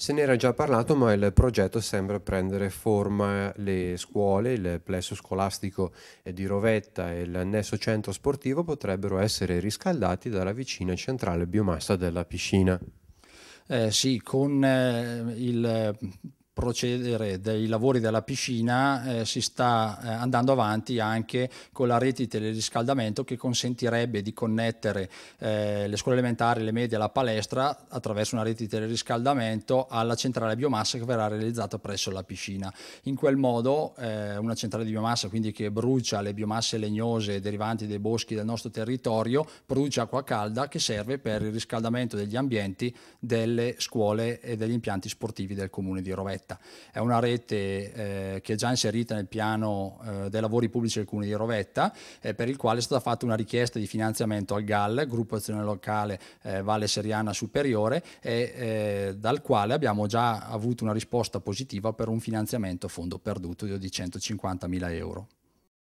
Se ne era già parlato, ma il progetto sembra prendere forma. Le scuole, il plesso scolastico di Rovetta e l'annesso centro sportivo potrebbero essere riscaldati dalla vicina centrale biomassa della piscina. Eh, sì, con eh, il procedere dei lavori della piscina eh, si sta eh, andando avanti anche con la rete di teleriscaldamento che consentirebbe di connettere eh, le scuole elementari, le medie, la palestra attraverso una rete di teleriscaldamento alla centrale biomassa che verrà realizzata presso la piscina. In quel modo eh, una centrale di biomassa quindi che brucia le biomasse legnose derivanti dai boschi del nostro territorio produce acqua calda che serve per il riscaldamento degli ambienti delle scuole e degli impianti sportivi del comune di Rovetto. Retta. È una rete eh, che è già inserita nel piano eh, dei lavori pubblici del Comune di Rovetta, eh, per il quale è stata fatta una richiesta di finanziamento al GAL, Gruppo Azione Locale eh, Valle Seriana Superiore, e, eh, dal quale abbiamo già avuto una risposta positiva per un finanziamento a fondo perduto di 150.000 euro.